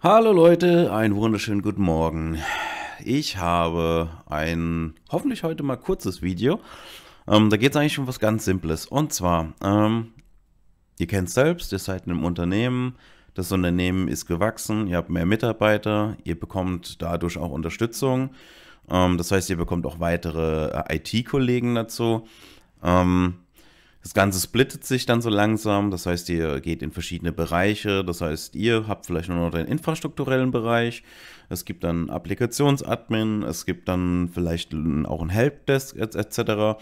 Hallo Leute, einen wunderschönen guten Morgen. Ich habe ein hoffentlich heute mal kurzes Video. Ähm, da geht es eigentlich um was ganz Simples. Und zwar, ähm, ihr kennt es selbst, ihr seid in einem Unternehmen, das Unternehmen ist gewachsen, ihr habt mehr Mitarbeiter, ihr bekommt dadurch auch Unterstützung. Ähm, das heißt, ihr bekommt auch weitere äh, IT-Kollegen dazu. Ähm, das Ganze splittet sich dann so langsam, das heißt, ihr geht in verschiedene Bereiche, das heißt, ihr habt vielleicht nur noch den infrastrukturellen Bereich, es gibt dann Applikationsadmin, es gibt dann vielleicht auch ein Helpdesk etc.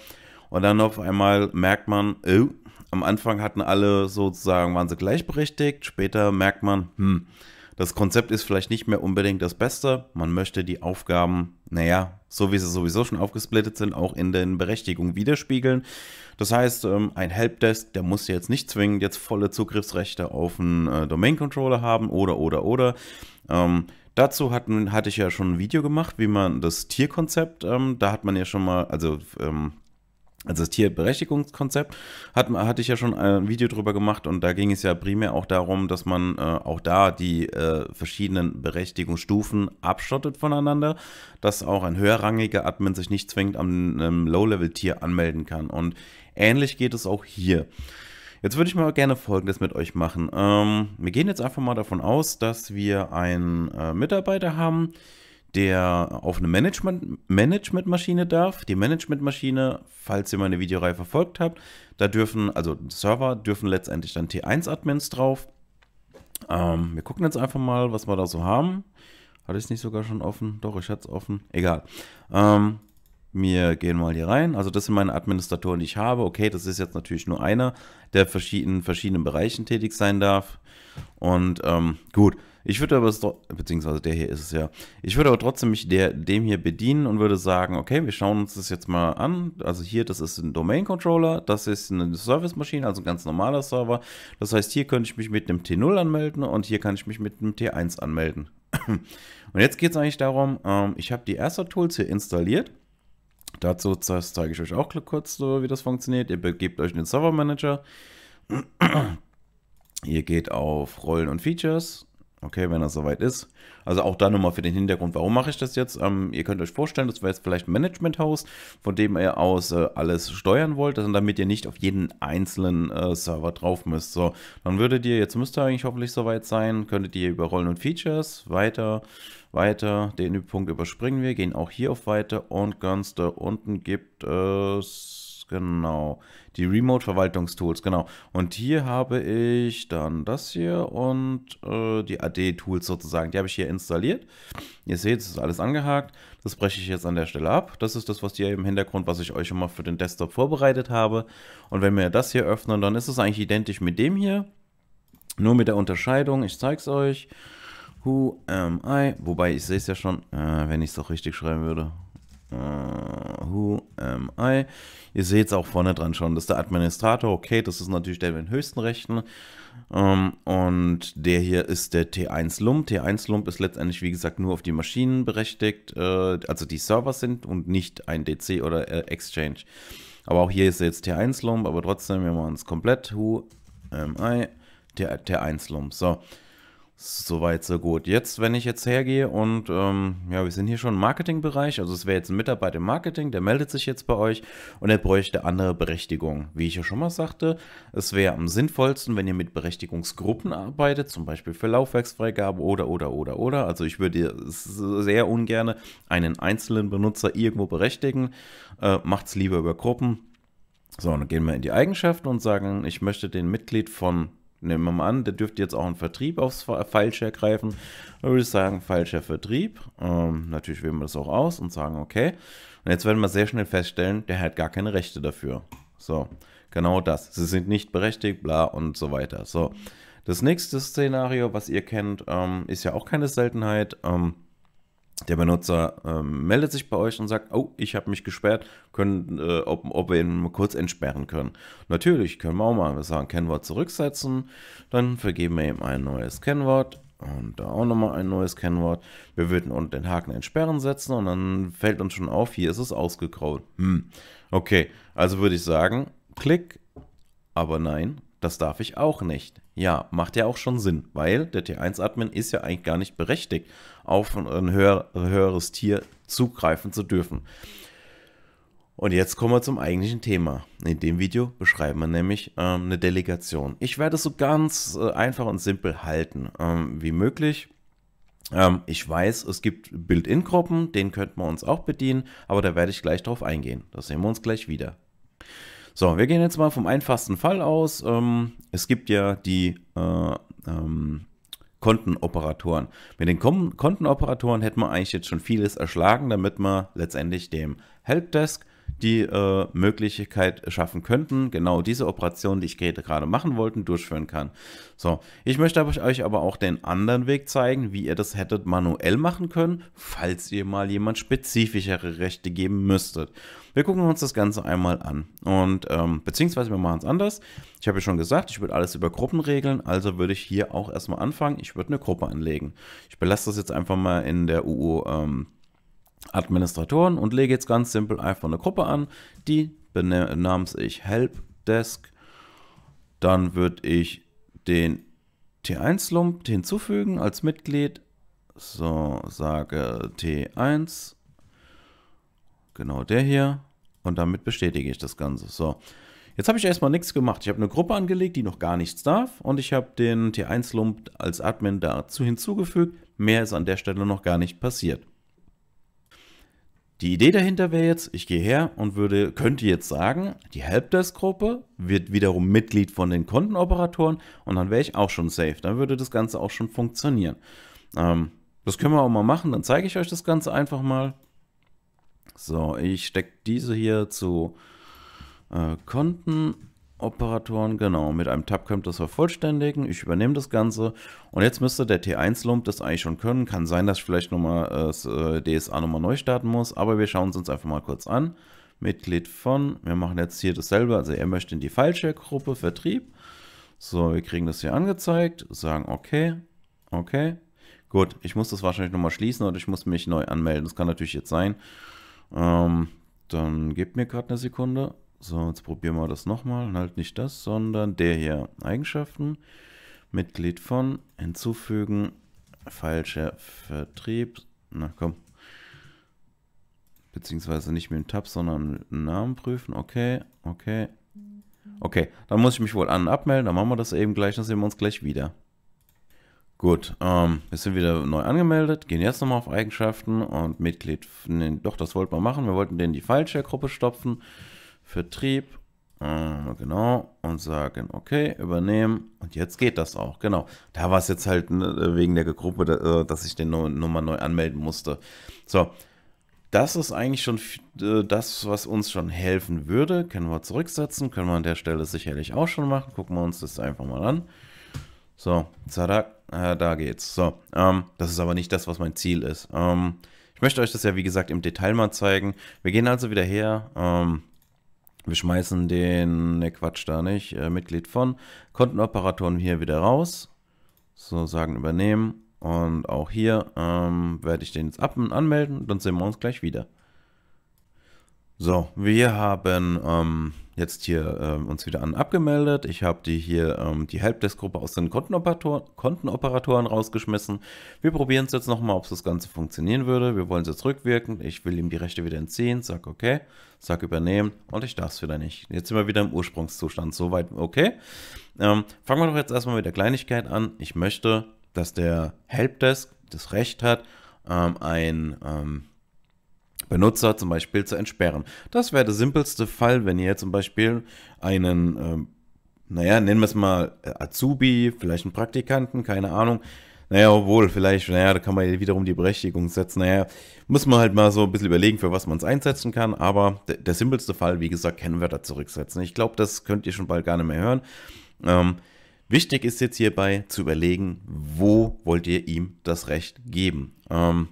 Und dann auf einmal merkt man, oh, am Anfang hatten alle sozusagen, waren sie gleichberechtigt, später merkt man, hm, das Konzept ist vielleicht nicht mehr unbedingt das Beste, man möchte die Aufgaben, naja, so wie sie sowieso schon aufgesplittet sind, auch in den Berechtigungen widerspiegeln. Das heißt, ähm, ein Helpdesk, der muss jetzt nicht zwingend jetzt volle Zugriffsrechte auf einen äh, Domain-Controller haben oder, oder, oder. Ähm, dazu hatten, hatte ich ja schon ein Video gemacht, wie man das Tierkonzept, ähm, da hat man ja schon mal, also ähm, also das Tierberechtigungskonzept hat, hatte ich ja schon äh, ein Video drüber gemacht und da ging es ja primär auch darum, dass man äh, auch da die äh, verschiedenen Berechtigungsstufen abschottet voneinander, dass auch ein höherrangiger Admin sich nicht zwingend an einem Low-Level-Tier anmelden kann. Und ähnlich geht es auch hier. Jetzt würde ich mal gerne Folgendes mit euch machen. Ähm, wir gehen jetzt einfach mal davon aus, dass wir einen äh, Mitarbeiter haben, der auf eine Management, Managementmaschine darf. Die Management-Maschine, falls ihr meine Videoreihe verfolgt habt, da dürfen, also Server dürfen letztendlich dann T1-Admins drauf. Ähm, wir gucken jetzt einfach mal, was wir da so haben. Hatte ich es nicht sogar schon offen? Doch, ich hatte es offen. Egal. Ähm, wir gehen mal hier rein. Also das sind meine Administratoren, die ich habe. Okay, das ist jetzt natürlich nur einer, der in verschiedenen Bereichen tätig sein darf. Und ähm, gut, ich würde aber, beziehungsweise der hier ist es ja, ich würde aber trotzdem mich der, dem hier bedienen und würde sagen, okay, wir schauen uns das jetzt mal an. Also hier, das ist ein Domain-Controller, das ist eine Service-Maschine, also ein ganz normaler Server. Das heißt, hier könnte ich mich mit einem T0 anmelden und hier kann ich mich mit einem T1 anmelden. und jetzt geht es eigentlich darum, ähm, ich habe die Erster-Tools hier installiert. Dazu zeige ich euch auch kurz, wie das funktioniert. Ihr begebt euch in den Server Manager. Ihr geht auf Rollen und Features, Okay, wenn das soweit ist. Also auch da nochmal für den Hintergrund, warum mache ich das jetzt? Ähm, ihr könnt euch vorstellen, das wäre jetzt vielleicht ein management Managementhaus, von dem ihr aus äh, alles steuern wollt, also damit ihr nicht auf jeden einzelnen äh, Server drauf müsst. So, dann würdet ihr, jetzt müsst ihr eigentlich hoffentlich soweit sein, könntet ihr über Rollen und Features weiter, weiter, den Punkt überspringen wir, gehen auch hier auf weiter und ganz da unten gibt es, genau, die Remote-Verwaltungstools, genau. Und hier habe ich dann das hier und äh, die AD-Tools sozusagen. Die habe ich hier installiert. Ihr seht, es ist alles angehakt. Das breche ich jetzt an der Stelle ab. Das ist das, was hier im Hintergrund, was ich euch immer für den Desktop vorbereitet habe. Und wenn wir das hier öffnen, dann ist es eigentlich identisch mit dem hier. Nur mit der Unterscheidung, ich zeige es euch. Who am I? Wobei, ich sehe es ja schon, äh, wenn ich es doch richtig schreiben würde. Uh, who am I? Ihr seht es auch vorne dran schon, das ist der Administrator. Okay, das ist natürlich der mit den höchsten Rechten. Um, ähm, und der hier ist der T1 Lump. T1 Lump ist letztendlich, wie gesagt, nur auf die Maschinen berechtigt, äh, also die Server sind und nicht ein DC oder äh, Exchange. Aber auch hier ist jetzt T1 Lump, aber trotzdem, wir machen es komplett. Who am I? T, T1 Lump. So. Soweit, so gut. Jetzt, wenn ich jetzt hergehe und ähm, ja, wir sind hier schon im Marketingbereich, also es wäre jetzt ein Mitarbeiter im Marketing, der meldet sich jetzt bei euch und er bräuchte andere Berechtigungen. Wie ich ja schon mal sagte, es wäre am sinnvollsten, wenn ihr mit Berechtigungsgruppen arbeitet, zum Beispiel für Laufwerksfreigabe oder, oder, oder, oder. Also ich würde sehr ungern einen einzelnen Benutzer irgendwo berechtigen. Äh, es lieber über Gruppen. So, dann gehen wir in die Eigenschaften und sagen, ich möchte den Mitglied von Nehmen wir mal an, der dürfte jetzt auch einen Vertrieb aufs Falsche ergreifen. greifen. Da würde ich sagen, file Vertrieb. Ähm, natürlich wählen wir das auch aus und sagen, okay. Und jetzt werden wir sehr schnell feststellen, der hat gar keine Rechte dafür. So, genau das. Sie sind nicht berechtigt, bla und so weiter. So, das nächste Szenario, was ihr kennt, ähm, ist ja auch keine Seltenheit. Ähm, der Benutzer ähm, meldet sich bei euch und sagt, oh, ich habe mich gesperrt, können, äh, ob, ob wir ihn mal kurz entsperren können. Natürlich können wir auch mal sagen, Kennwort zurücksetzen, dann vergeben wir ihm ein neues Kennwort und da auch nochmal ein neues Kennwort. Wir würden unten den Haken entsperren setzen und dann fällt uns schon auf, hier ist es ausgegraut. Hm, okay, also würde ich sagen, klick, aber nein, das darf ich auch nicht. Ja, macht ja auch schon Sinn, weil der T1-Admin ist ja eigentlich gar nicht berechtigt, auf ein höher, höheres Tier zugreifen zu dürfen. Und jetzt kommen wir zum eigentlichen Thema. In dem Video beschreiben wir nämlich ähm, eine Delegation. Ich werde es so ganz äh, einfach und simpel halten ähm, wie möglich. Ähm, ich weiß, es gibt Build-in-Gruppen, den könnten wir uns auch bedienen, aber da werde ich gleich drauf eingehen. Das sehen wir uns gleich wieder. So, wir gehen jetzt mal vom einfachsten Fall aus. Ähm, es gibt ja die äh, ähm, Kontenoperatoren. Mit den Kon Kontenoperatoren hätten wir eigentlich jetzt schon vieles erschlagen, damit wir letztendlich dem Helpdesk die äh, Möglichkeit schaffen könnten, genau diese Operation, die ich gerade machen wollte, durchführen kann. So, ich möchte euch aber auch den anderen Weg zeigen, wie ihr das hättet manuell machen können, falls ihr mal jemand spezifischere Rechte geben müsstet. Wir gucken uns das Ganze einmal an. Und ähm, beziehungsweise wir machen es anders. Ich habe ja schon gesagt, ich würde alles über Gruppen regeln, also würde ich hier auch erstmal anfangen. Ich würde eine Gruppe anlegen. Ich belasse das jetzt einfach mal in der UU ähm, Administratoren und lege jetzt ganz simpel einfach eine Gruppe an. Die benamens ich Helpdesk. Dann würde ich den T1-Lump hinzufügen als Mitglied. So, sage T1. Genau der hier. Und damit bestätige ich das Ganze. So. Jetzt habe ich erstmal nichts gemacht. Ich habe eine Gruppe angelegt, die noch gar nichts darf. Und ich habe den T1-Lump als Admin dazu hinzugefügt. Mehr ist an der Stelle noch gar nicht passiert. Die Idee dahinter wäre jetzt, ich gehe her und würde, könnte jetzt sagen, die Helpdesk-Gruppe wird wiederum Mitglied von den Kontenoperatoren und dann wäre ich auch schon safe. Dann würde das Ganze auch schon funktionieren. Ähm, das können wir auch mal machen, dann zeige ich euch das Ganze einfach mal. So, ich stecke diese hier zu äh, Kontenoperatoren. Genau, mit einem Tab könnt ihr das vervollständigen. Ich übernehme das Ganze. Und jetzt müsste der T1-Lump das eigentlich schon können. Kann sein, dass ich vielleicht nochmal äh, DSA äh, nochmal neu starten muss. Aber wir schauen es uns einfach mal kurz an. Mitglied von, wir machen jetzt hier dasselbe. Also er möchte in die Fallshare-Gruppe, Vertrieb. So, wir kriegen das hier angezeigt. Sagen okay, okay. Gut, ich muss das wahrscheinlich nochmal schließen oder ich muss mich neu anmelden. Das kann natürlich jetzt sein. Ähm, dann gebt mir gerade eine Sekunde. So, jetzt probieren wir das nochmal. Und halt nicht das, sondern der hier. Eigenschaften. Mitglied von. Hinzufügen. Falscher Vertrieb. Na komm. Beziehungsweise nicht mit dem Tab, sondern mit dem Namen prüfen. Okay, okay. Okay, dann muss ich mich wohl an und abmelden. Dann machen wir das eben gleich. Dann sehen wir uns gleich wieder. Gut, ähm, wir sind wieder neu angemeldet, gehen jetzt nochmal auf Eigenschaften und Mitglied. Nee, doch, das wollten wir machen. Wir wollten den in die Fallshare-Gruppe stopfen. Vertrieb. Äh, genau. Und sagen, okay, übernehmen. Und jetzt geht das auch. Genau. Da war es jetzt halt ne, wegen der Gruppe, da, äh, dass ich den Nummer neu anmelden musste. So. Das ist eigentlich schon äh, das, was uns schon helfen würde. Können wir zurücksetzen. Können wir an der Stelle sicherlich auch schon machen. Gucken wir uns das einfach mal an. So, zadak äh, da geht's. So, ähm, das ist aber nicht das, was mein Ziel ist. Ähm, ich möchte euch das ja, wie gesagt, im Detail mal zeigen. Wir gehen also wieder her. Ähm, wir schmeißen den, ne Quatsch da nicht, äh, Mitglied von Kontenoperatoren hier wieder raus. So, sagen übernehmen. Und auch hier ähm, werde ich den jetzt ab und anmelden. Dann sehen wir uns gleich wieder. So, wir haben ähm, jetzt hier ähm, uns wieder an abgemeldet. Ich habe die hier ähm, die Helpdesk-Gruppe aus den Kontenoperatoren, Kontenoperatoren rausgeschmissen. Wir probieren es jetzt nochmal, ob das Ganze funktionieren würde. Wir wollen es jetzt rückwirkend. Ich will ihm die Rechte wieder entziehen, sag okay, sag übernehmen und ich darf es wieder nicht. Jetzt sind wir wieder im Ursprungszustand. Soweit okay. Ähm, fangen wir doch jetzt erstmal mit der Kleinigkeit an. Ich möchte, dass der Helpdesk das Recht hat, ähm, ein ähm, Benutzer zum Beispiel zu entsperren. Das wäre der simpelste Fall, wenn ihr zum Beispiel einen, ähm, naja, nennen wir es mal äh, Azubi, vielleicht einen Praktikanten, keine Ahnung. Naja, obwohl, vielleicht, naja, da kann man wiederum die Berechtigung setzen. Naja, muss man halt mal so ein bisschen überlegen, für was man es einsetzen kann. Aber der, der simpelste Fall, wie gesagt, kennen wir da zurücksetzen. Ich glaube, das könnt ihr schon bald gar nicht mehr hören. Ähm, wichtig ist jetzt hierbei zu überlegen, wo wollt ihr ihm das Recht geben. Ähm,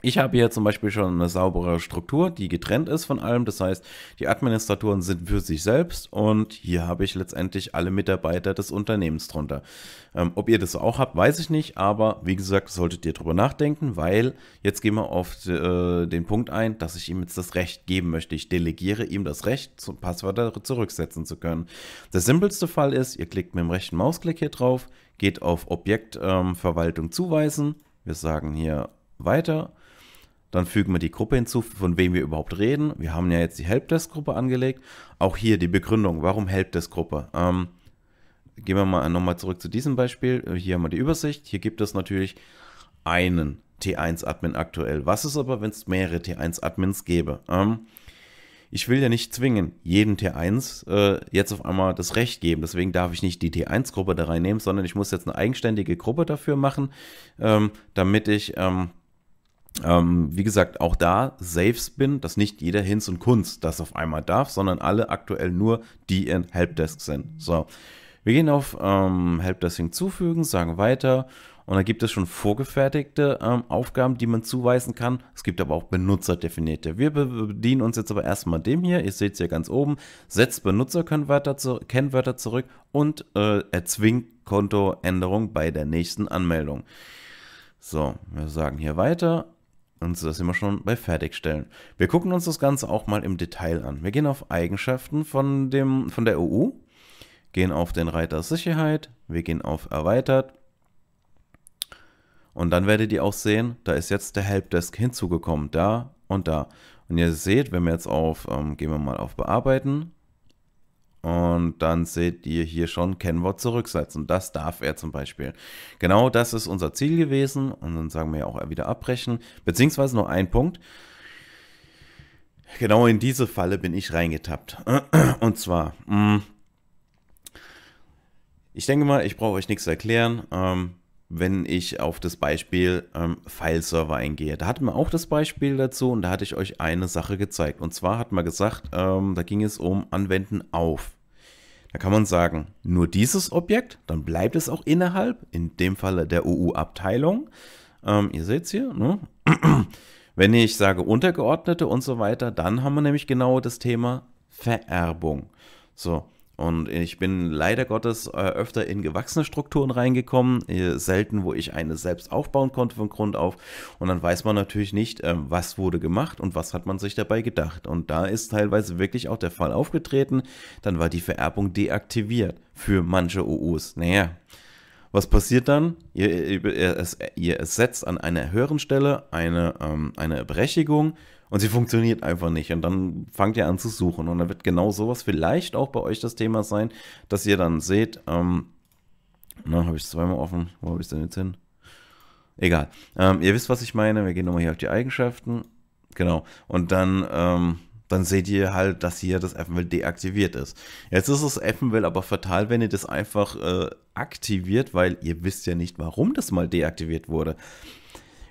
ich habe hier zum Beispiel schon eine saubere Struktur, die getrennt ist von allem. Das heißt, die Administratoren sind für sich selbst und hier habe ich letztendlich alle Mitarbeiter des Unternehmens drunter. Ähm, ob ihr das auch habt, weiß ich nicht, aber wie gesagt, solltet ihr darüber nachdenken, weil jetzt gehen wir auf äh, den Punkt ein, dass ich ihm jetzt das Recht geben möchte. Ich delegiere ihm das Recht, zum Passwörter zurücksetzen zu können. Der simpelste Fall ist, ihr klickt mit dem rechten Mausklick hier drauf, geht auf Objektverwaltung ähm, zuweisen. Wir sagen hier weiter dann fügen wir die Gruppe hinzu, von wem wir überhaupt reden. Wir haben ja jetzt die Helpdesk-Gruppe angelegt. Auch hier die Begründung, warum Helpdesk-Gruppe? Ähm, gehen wir mal nochmal zurück zu diesem Beispiel. Hier haben wir die Übersicht. Hier gibt es natürlich einen T1-Admin aktuell. Was ist aber, wenn es mehrere T1-Admins gäbe? Ähm, ich will ja nicht zwingen, jedem T1 äh, jetzt auf einmal das Recht geben. Deswegen darf ich nicht die T1-Gruppe da reinnehmen, sondern ich muss jetzt eine eigenständige Gruppe dafür machen, ähm, damit ich ähm, ähm, wie gesagt, auch da Safe bin, dass nicht jeder Hinz und Kunst das auf einmal darf, sondern alle aktuell nur, die in Helpdesk sind. So, wir gehen auf ähm, Helpdesk hinzufügen, sagen weiter und da gibt es schon vorgefertigte ähm, Aufgaben, die man zuweisen kann. Es gibt aber auch benutzerdefinierte. Wir bedienen uns jetzt aber erstmal dem hier. Ihr seht es hier ganz oben. Setzt Benutzerkennwörter zu Kennwörter zurück und äh, erzwingt Kontoänderung bei der nächsten Anmeldung. So, wir sagen hier weiter und so sind wir schon bei Fertigstellen. Wir gucken uns das Ganze auch mal im Detail an. Wir gehen auf Eigenschaften von, dem, von der OU, gehen auf den Reiter Sicherheit, wir gehen auf Erweitert. Und dann werdet ihr auch sehen, da ist jetzt der Helpdesk hinzugekommen, da und da. Und ihr seht, wenn wir jetzt auf, ähm, gehen wir mal auf Bearbeiten, und dann seht ihr hier schon Kennwort zurücksetzen. Das darf er zum Beispiel. Genau das ist unser Ziel gewesen. Und dann sagen wir ja auch wieder abbrechen. Beziehungsweise nur ein Punkt. Genau in diese Falle bin ich reingetappt. Und zwar, mm, ich denke mal, ich brauche euch nichts erklären. Ähm, wenn ich auf das Beispiel ähm, File-Server eingehe. Da hatten wir auch das Beispiel dazu und da hatte ich euch eine Sache gezeigt. Und zwar hat man gesagt, ähm, da ging es um Anwenden auf. Da kann man sagen, nur dieses Objekt, dann bleibt es auch innerhalb, in dem Falle der uu abteilung Ähm, ihr seht es hier, ne? Wenn ich sage Untergeordnete und so weiter, dann haben wir nämlich genau das Thema Vererbung. So, und ich bin leider Gottes äh, öfter in gewachsene Strukturen reingekommen, äh, selten, wo ich eine selbst aufbauen konnte von Grund auf. Und dann weiß man natürlich nicht, ähm, was wurde gemacht und was hat man sich dabei gedacht. Und da ist teilweise wirklich auch der Fall aufgetreten, dann war die Vererbung deaktiviert für manche OUs. Naja, was passiert dann? Ihr, ihr, ihr, ersetzt an einer höheren Stelle eine, ähm, eine Berechtigung und sie funktioniert einfach nicht. Und dann fangt ihr an zu suchen. Und dann wird genau sowas vielleicht auch bei euch das Thema sein, dass ihr dann seht, ähm, na, habe ich es zweimal offen. Wo habe ich es denn jetzt hin? Egal. Ähm, ihr wisst, was ich meine. Wir gehen nochmal hier auf die Eigenschaften. Genau. Und dann, ähm, dann seht ihr halt, dass hier das Effenwell deaktiviert ist. Jetzt ist das Effenwell aber fatal, wenn ihr das einfach äh, aktiviert, weil ihr wisst ja nicht, warum das mal deaktiviert wurde.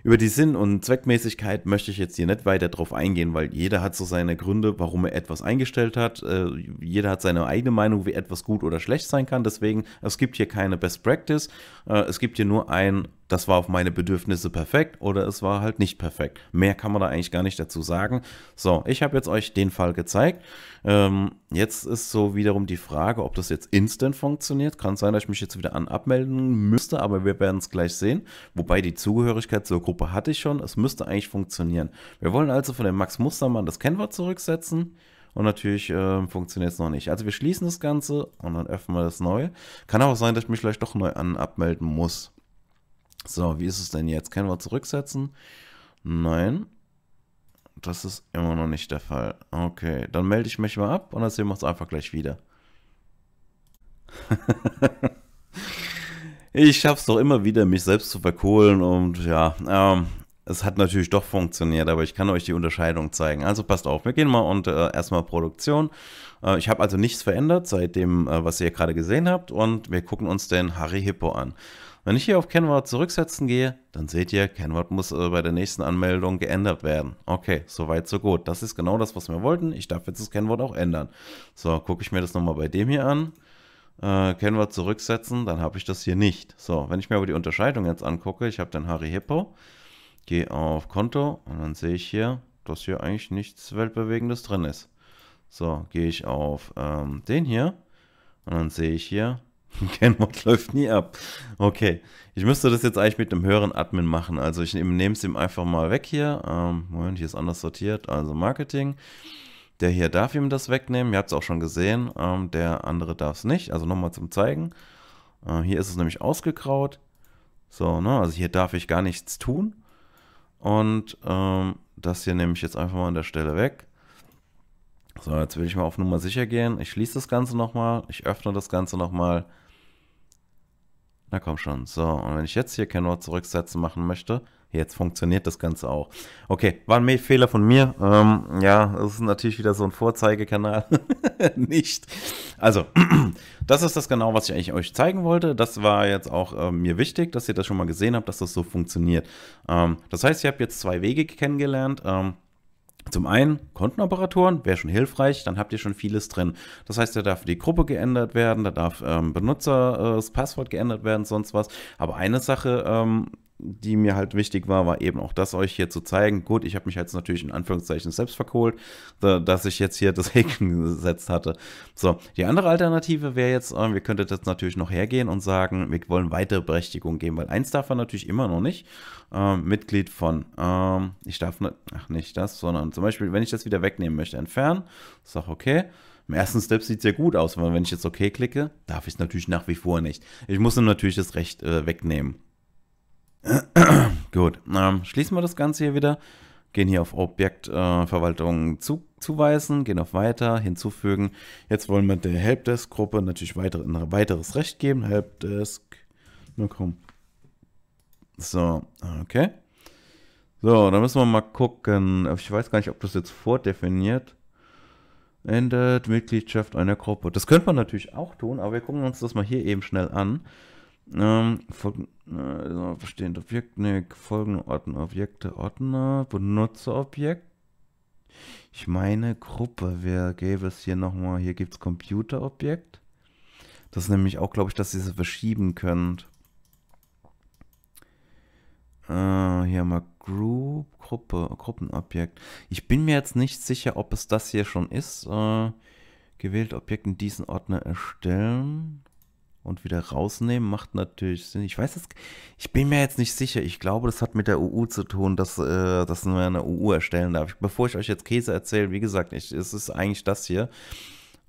Über die Sinn- und Zweckmäßigkeit möchte ich jetzt hier nicht weiter drauf eingehen, weil jeder hat so seine Gründe, warum er etwas eingestellt hat. Äh, jeder hat seine eigene Meinung, wie etwas gut oder schlecht sein kann. Deswegen, es gibt hier keine Best Practice. Äh, es gibt hier nur ein das war auf meine Bedürfnisse perfekt oder es war halt nicht perfekt. Mehr kann man da eigentlich gar nicht dazu sagen. So, ich habe jetzt euch den Fall gezeigt. Ähm, jetzt ist so wiederum die Frage, ob das jetzt instant funktioniert. Kann sein, dass ich mich jetzt wieder an abmelden müsste, aber wir werden es gleich sehen. Wobei die Zugehörigkeit zur Gruppe hatte ich schon. Es müsste eigentlich funktionieren. Wir wollen also von dem Max Mustermann das Kennwort zurücksetzen. Und natürlich äh, funktioniert es noch nicht. Also wir schließen das Ganze und dann öffnen wir das neu. Kann auch sein, dass ich mich vielleicht doch neu an abmelden muss. So, wie ist es denn jetzt? Können wir zurücksetzen? Nein. Das ist immer noch nicht der Fall. Okay, dann melde ich mich mal ab und dann sehen wir uns einfach gleich wieder. ich schaffe es doch immer wieder, mich selbst zu verkohlen und ja, ähm, es hat natürlich doch funktioniert, aber ich kann euch die Unterscheidung zeigen. Also passt auf, wir gehen mal und äh, erstmal Produktion. Äh, ich habe also nichts verändert seit dem, äh, was ihr gerade gesehen habt und wir gucken uns den Harry Hippo an. Wenn ich hier auf Kennwort zurücksetzen gehe, dann seht ihr, Kennwort muss äh, bei der nächsten Anmeldung geändert werden. Okay, soweit, so gut. Das ist genau das, was wir wollten. Ich darf jetzt das Kennwort auch ändern. So, gucke ich mir das nochmal bei dem hier an. Äh, Kennwort zurücksetzen, dann habe ich das hier nicht. So, wenn ich mir aber die Unterscheidung jetzt angucke, ich habe dann Harry Hippo, gehe auf Konto und dann sehe ich hier, dass hier eigentlich nichts Weltbewegendes drin ist. So, gehe ich auf ähm, den hier und dann sehe ich hier, kein Mod läuft nie ab. Okay. Ich müsste das jetzt eigentlich mit einem höheren Admin machen. Also ich nehme es ihm einfach mal weg hier. Ähm, Moment, hier ist anders sortiert. Also Marketing. Der hier darf ihm das wegnehmen. Ihr habt es auch schon gesehen. Ähm, der andere darf es nicht. Also nochmal zum Zeigen. Äh, hier ist es nämlich ausgekraut. So, ne? Also hier darf ich gar nichts tun. Und ähm, das hier nehme ich jetzt einfach mal an der Stelle weg. So, jetzt will ich mal auf Nummer sicher gehen. Ich schließe das Ganze nochmal. Ich öffne das Ganze nochmal. Na komm schon. So, und wenn ich jetzt hier Kennwort zurücksetzen machen möchte, jetzt funktioniert das Ganze auch. Okay, war ein Fehler von mir. Ähm, ja, das ist natürlich wieder so ein Vorzeigekanal. Nicht. Also, das ist das genau, was ich eigentlich euch zeigen wollte. Das war jetzt auch äh, mir wichtig, dass ihr das schon mal gesehen habt, dass das so funktioniert. Ähm, das heißt, ihr habt jetzt zwei Wege kennengelernt. Ähm, zum einen Kontenoperatoren, wäre schon hilfreich, dann habt ihr schon vieles drin. Das heißt, da darf die Gruppe geändert werden, da darf ähm, Benutzer äh, das Passwort geändert werden, sonst was. Aber eine Sache ähm, die mir halt wichtig war, war eben auch das euch hier zu zeigen. Gut, ich habe mich jetzt natürlich in Anführungszeichen selbst verkohlt, dass ich jetzt hier das Häkchen gesetzt hatte. So, die andere Alternative wäre jetzt, äh, wir könnten jetzt natürlich noch hergehen und sagen, wir wollen weitere Berechtigungen geben, weil eins darf er natürlich immer noch nicht. Ähm, Mitglied von, ähm, ich darf nicht, ne, ach nicht das, sondern zum Beispiel, wenn ich das wieder wegnehmen möchte, entfernen, sag okay. Im ersten Step sieht es ja gut aus, weil wenn ich jetzt okay klicke, darf ich es natürlich nach wie vor nicht. Ich muss ihm natürlich das Recht äh, wegnehmen. Gut, ähm, schließen wir das Ganze hier wieder. Gehen hier auf Objektverwaltung äh, zu, zuweisen, gehen auf Weiter, hinzufügen. Jetzt wollen wir der Helpdesk-Gruppe natürlich weiter, ein weiteres Recht geben. Helpdesk, na komm. So, okay. So, dann müssen wir mal gucken. Ich weiß gar nicht, ob das jetzt vordefiniert. Endet Mitgliedschaft einer Gruppe. Das könnte man natürlich auch tun, aber wir gucken uns das mal hier eben schnell an. Ähm, folgen, äh, bestehende Objekte, ne, folgende Ordner, Objekte, Ordner, Benutzerobjekt. Ich meine Gruppe, wer gäbe es hier nochmal? Hier gibt es Computerobjekt. Das ist nämlich auch, glaube ich, dass ihr sie verschieben könnt. Äh, hier haben wir Group, Gruppe, Gruppenobjekt. Ich bin mir jetzt nicht sicher, ob es das hier schon ist. Äh, gewählte Objekte in diesen Ordner erstellen und wieder rausnehmen macht natürlich Sinn. Ich weiß es, ich bin mir jetzt nicht sicher. Ich glaube, das hat mit der UU zu tun, dass, äh, dass man eine UU erstellen darf. Bevor ich euch jetzt Käse erzähle, wie gesagt, ich, es ist eigentlich das hier.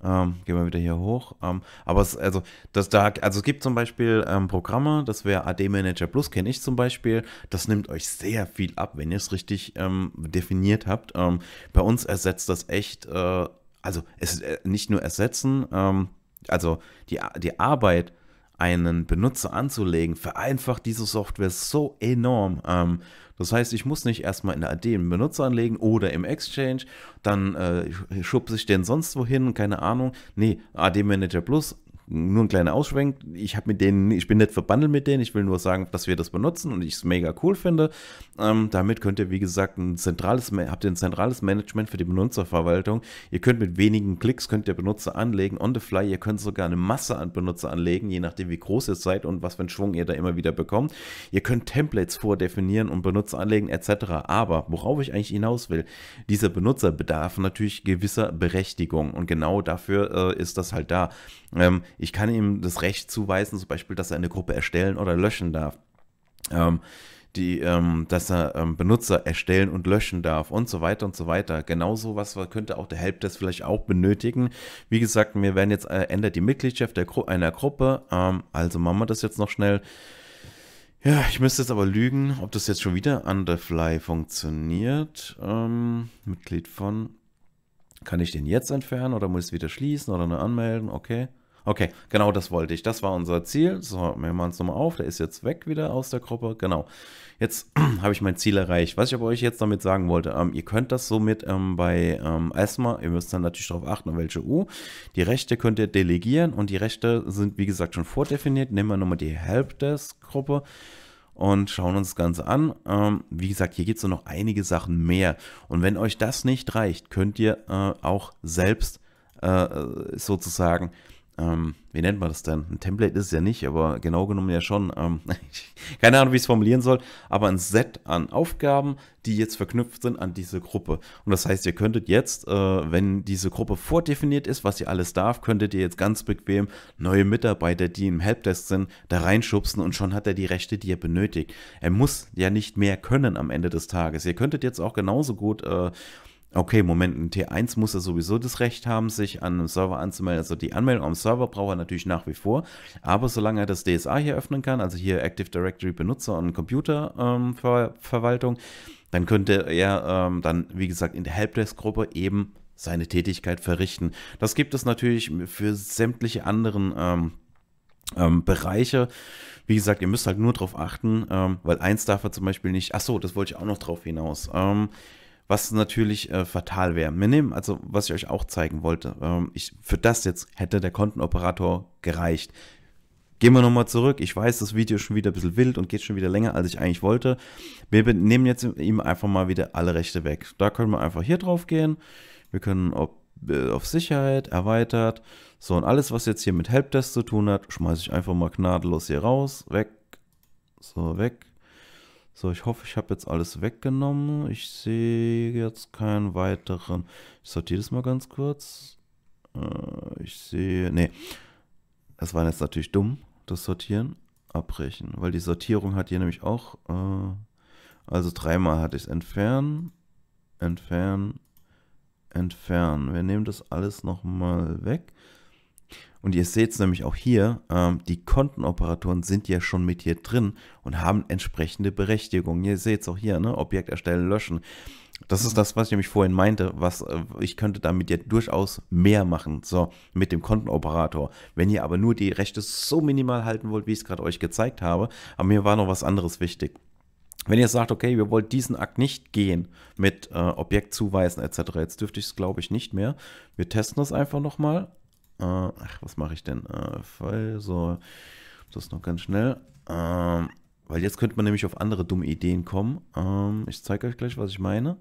Ähm, gehen wir wieder hier hoch. Ähm, aber es, also, das da, also es gibt zum Beispiel ähm, Programme, das wäre AD Manager Plus, kenne ich zum Beispiel. Das nimmt euch sehr viel ab, wenn ihr es richtig ähm, definiert habt. Ähm, bei uns ersetzt das echt, äh, also es äh, nicht nur ersetzen, ähm, also die, die Arbeit, einen Benutzer anzulegen, vereinfacht diese Software so enorm. Ähm, das heißt, ich muss nicht erstmal in der AD einen Benutzer anlegen oder im Exchange, dann äh, schubse ich den sonst wohin, keine Ahnung. Nee, AD Manager Plus, nur ein kleiner Ausschwenk. Ich habe mit denen, ich bin nicht verbandelt mit denen. Ich will nur sagen, dass wir das benutzen und ich es mega cool finde. Ähm, damit könnt ihr, wie gesagt, ein zentrales, habt ihr ein zentrales Management für die Benutzerverwaltung. Ihr könnt mit wenigen Klicks könnt ihr Benutzer anlegen on the fly. Ihr könnt sogar eine Masse an Benutzer anlegen, je nachdem wie groß ihr seid und was für einen Schwung ihr da immer wieder bekommt. Ihr könnt Templates vordefinieren und Benutzer anlegen etc. Aber worauf ich eigentlich hinaus will, dieser Benutzer bedarf natürlich gewisser Berechtigung und genau dafür äh, ist das halt da. Ähm, ich kann ihm das Recht zuweisen, zum Beispiel, dass er eine Gruppe erstellen oder löschen darf. Ähm, die, ähm, dass er ähm, Benutzer erstellen und löschen darf und so weiter und so weiter. Genauso was könnte auch der Helpdesk vielleicht auch benötigen. Wie gesagt, mir werden jetzt äh, ändert die Mitgliedschaft der Gru einer Gruppe. Ähm, also machen wir das jetzt noch schnell. Ja, ich müsste jetzt aber lügen, ob das jetzt schon wieder an the Fly funktioniert. Ähm, Mitglied von. Kann ich den jetzt entfernen oder muss ich es wieder schließen oder nur anmelden? Okay. Okay, genau das wollte ich. Das war unser Ziel. So, wir machen es nochmal auf. Der ist jetzt weg wieder aus der Gruppe. Genau. Jetzt habe ich mein Ziel erreicht. Was ich aber euch jetzt damit sagen wollte, ähm, ihr könnt das somit ähm, bei ähm, ESMA, ihr müsst dann natürlich darauf achten, welche U. Die Rechte könnt ihr delegieren und die Rechte sind, wie gesagt, schon vordefiniert. Nehmen wir nochmal die Helpdesk-Gruppe und schauen uns das Ganze an. Ähm, wie gesagt, hier gibt es noch einige Sachen mehr. Und wenn euch das nicht reicht, könnt ihr äh, auch selbst äh, äh sozusagen ähm, wie nennt man das denn? Ein Template ist es ja nicht, aber genau genommen ja schon. Ähm, keine Ahnung, wie ich es formulieren soll, aber ein Set an Aufgaben, die jetzt verknüpft sind an diese Gruppe. Und das heißt, ihr könntet jetzt, äh, wenn diese Gruppe vordefiniert ist, was ihr alles darf, könntet ihr jetzt ganz bequem neue Mitarbeiter, die im Helpdesk sind, da reinschubsen und schon hat er die Rechte, die er benötigt. Er muss ja nicht mehr können am Ende des Tages. Ihr könntet jetzt auch genauso gut äh, okay, Moment, ein T1 muss ja sowieso das Recht haben, sich an einem Server anzumelden. Also die Anmeldung am Server braucht er natürlich nach wie vor. Aber solange er das DSA hier öffnen kann, also hier Active Directory Benutzer und Computerverwaltung, ähm, Ver dann könnte er ähm, dann, wie gesagt, in der Helpdesk-Gruppe eben seine Tätigkeit verrichten. Das gibt es natürlich für sämtliche anderen ähm, ähm, Bereiche. Wie gesagt, ihr müsst halt nur darauf achten, ähm, weil eins darf er zum Beispiel nicht. Ach so, das wollte ich auch noch drauf hinaus. Ähm, was natürlich äh, fatal wäre. Wir nehmen, also was ich euch auch zeigen wollte, ähm, ich, für das jetzt hätte der Kontenoperator gereicht. Gehen wir nochmal zurück. Ich weiß, das Video ist schon wieder ein bisschen wild und geht schon wieder länger, als ich eigentlich wollte. Wir nehmen jetzt ihm einfach mal wieder alle Rechte weg. Da können wir einfach hier drauf gehen. Wir können ob, äh, auf Sicherheit, erweitert. So, und alles, was jetzt hier mit Helpdesk zu tun hat, schmeiße ich einfach mal gnadenlos hier raus. Weg. So, weg. So, ich hoffe, ich habe jetzt alles weggenommen. Ich sehe jetzt keinen weiteren. Ich sortiere das mal ganz kurz. Äh, ich sehe. Nee. Das war jetzt natürlich dumm, das Sortieren. Abbrechen. Weil die Sortierung hat hier nämlich auch. Äh, also dreimal hatte ich es. Entfernen. Entfernen. Entfernen. Wir nehmen das alles nochmal weg. Und ihr seht es nämlich auch hier, ähm, die Kontenoperatoren sind ja schon mit hier drin und haben entsprechende Berechtigungen. Ihr seht es auch hier, ne? Objekt erstellen, löschen. Das ist das, was ich nämlich vorhin meinte, was äh, ich könnte damit ja durchaus mehr machen, so mit dem Kontenoperator. Wenn ihr aber nur die Rechte so minimal halten wollt, wie ich es gerade euch gezeigt habe, aber mir war noch was anderes wichtig. Wenn ihr sagt, okay, wir wollt diesen Akt nicht gehen mit äh, Objekt zuweisen etc., jetzt dürfte ich es glaube ich nicht mehr. Wir testen das einfach nochmal. Äh, ach, was mache ich denn? Äh, Fall, so, das ist noch ganz schnell. Ähm, weil jetzt könnte man nämlich auf andere dumme Ideen kommen. Ähm, ich zeige euch gleich, was ich meine.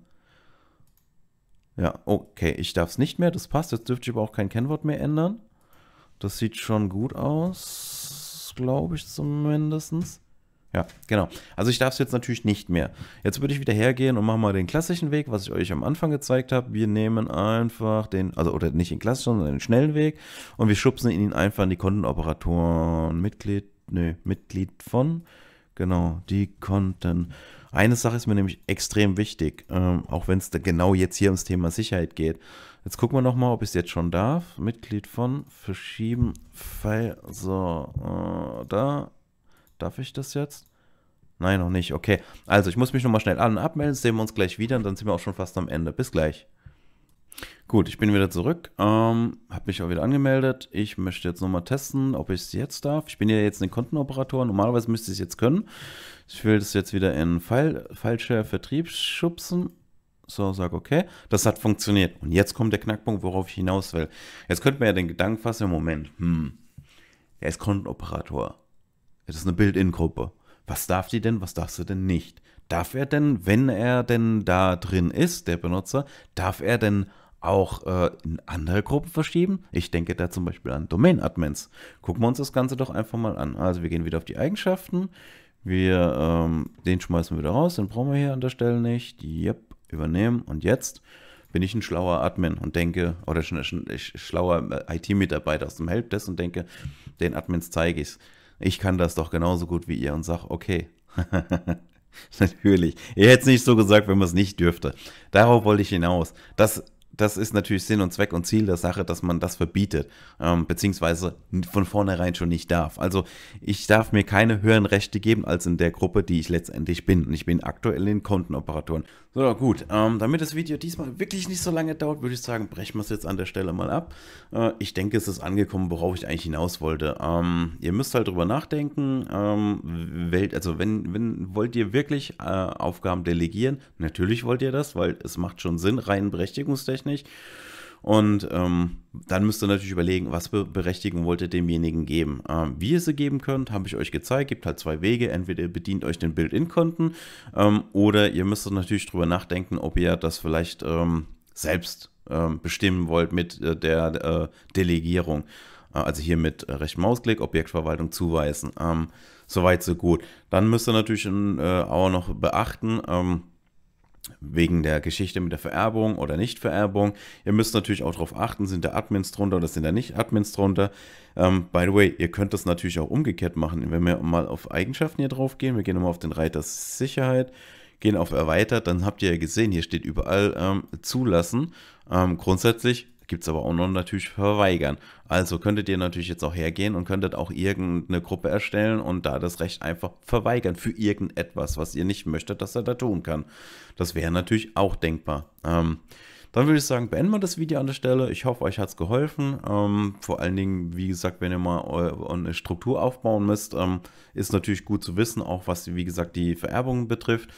Ja, okay, ich darf es nicht mehr, das passt. Jetzt dürfte ich aber auch kein Kennwort mehr ändern. Das sieht schon gut aus, glaube ich zumindest. Ja, genau. Also ich darf es jetzt natürlich nicht mehr. Jetzt würde ich wieder hergehen und machen mal den klassischen Weg, was ich euch am Anfang gezeigt habe. Wir nehmen einfach den, also oder nicht den klassischen, sondern den schnellen Weg und wir schubsen ihn einfach in die Kontenoperatoren Mitglied, nö, Mitglied von, genau, die Konten. Eine Sache ist mir nämlich extrem wichtig, ähm, auch wenn es genau jetzt hier ums Thema Sicherheit geht. Jetzt gucken wir nochmal, ob ich es jetzt schon darf. Mitglied von, verschieben, Pfeil, so, äh, da, Darf ich das jetzt? Nein, noch nicht. Okay. Also, ich muss mich nochmal schnell an und abmelden. Sehen wir uns gleich wieder und dann sind wir auch schon fast am Ende. Bis gleich. Gut, ich bin wieder zurück. Ähm, habe mich auch wieder angemeldet. Ich möchte jetzt nochmal testen, ob ich es jetzt darf. Ich bin ja jetzt ein Kontenoperator. Normalerweise müsste ich es jetzt können. Ich will das jetzt wieder in File, Vertrieb schubsen. So, sag okay. Das hat funktioniert. Und jetzt kommt der Knackpunkt, worauf ich hinaus will. Jetzt könnte man ja den Gedanken fassen, Moment, hm, er ist Kontenoperator. Das ist eine Build-in-Gruppe. Was darf die denn, was darfst du denn nicht? Darf er denn, wenn er denn da drin ist, der Benutzer, darf er denn auch äh, in andere Gruppen verschieben? Ich denke da zum Beispiel an Domain-Admins. Gucken wir uns das Ganze doch einfach mal an. Also wir gehen wieder auf die Eigenschaften. Wir, ähm, den schmeißen wir wieder raus, den brauchen wir hier an der Stelle nicht. Yep, übernehmen. Und jetzt bin ich ein schlauer Admin und denke, oder schon, schon schlauer äh, IT-Mitarbeiter aus dem Helpdesk und denke, den Admins zeige ich es ich kann das doch genauso gut wie ihr und sag, okay. natürlich. Ihr hättet es nicht so gesagt, wenn man es nicht dürfte. Darauf wollte ich hinaus. Das, das ist natürlich Sinn und Zweck und Ziel der Sache, dass man das verbietet, ähm, beziehungsweise von vornherein schon nicht darf. Also ich darf mir keine höheren Rechte geben als in der Gruppe, die ich letztendlich bin. Und ich bin aktuell in Kontenoperatoren. So, gut. Ähm, damit das Video diesmal wirklich nicht so lange dauert, würde ich sagen, brechen wir es jetzt an der Stelle mal ab. Äh, ich denke, es ist angekommen, worauf ich eigentlich hinaus wollte. Ähm, ihr müsst halt drüber nachdenken. Ähm, Welt, also, wenn, wenn wollt ihr wirklich äh, Aufgaben delegieren, natürlich wollt ihr das, weil es macht schon Sinn, rein berechtigungstechnisch. Und ähm, dann müsst ihr natürlich überlegen, was für Berechtigung wollt ihr demjenigen geben. Ähm, wie ihr sie geben könnt, habe ich euch gezeigt. Gibt halt zwei Wege. Entweder ihr bedient euch den Build-in-Konten ähm, oder ihr müsst natürlich darüber nachdenken, ob ihr das vielleicht ähm, selbst ähm, bestimmen wollt mit äh, der äh, Delegierung. Äh, also hier mit äh, rechten Mausklick Objektverwaltung zuweisen. Ähm, soweit so gut. Dann müsst ihr natürlich äh, auch noch beachten, wegen der Geschichte mit der Vererbung oder Nicht-Vererbung. Ihr müsst natürlich auch darauf achten, sind da Admins drunter oder sind da nicht Admins drunter. Ähm, by the way, ihr könnt das natürlich auch umgekehrt machen. Wenn wir mal auf Eigenschaften hier drauf gehen, wir gehen nochmal auf den Reiter Sicherheit, gehen auf Erweitert, dann habt ihr ja gesehen, hier steht überall ähm, Zulassen. Ähm, grundsätzlich gibt es aber auch noch natürlich Verweigern. Also könntet ihr natürlich jetzt auch hergehen und könntet auch irgendeine Gruppe erstellen und da das Recht einfach verweigern für irgendetwas, was ihr nicht möchtet, dass er da tun kann. Das wäre natürlich auch denkbar. Ähm, dann würde ich sagen, beenden wir das Video an der Stelle. Ich hoffe, euch hat es geholfen. Ähm, vor allen Dingen, wie gesagt, wenn ihr mal eine Struktur aufbauen müsst, ähm, ist natürlich gut zu wissen, auch was, wie gesagt, die Vererbungen betrifft.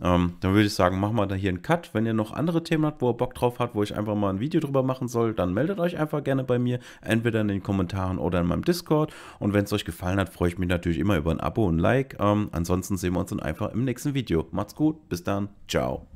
Ähm, dann würde ich sagen, machen wir da hier einen Cut. Wenn ihr noch andere Themen habt, wo ihr Bock drauf habt, wo ich einfach mal ein Video drüber machen soll, dann meldet euch einfach gerne bei mir, entweder in den Kommentaren oder in meinem Discord. Und wenn es euch gefallen hat, freue ich mich natürlich immer über ein Abo und ein Like. Ähm, ansonsten sehen wir uns dann einfach im nächsten Video. Macht's gut, bis dann, ciao.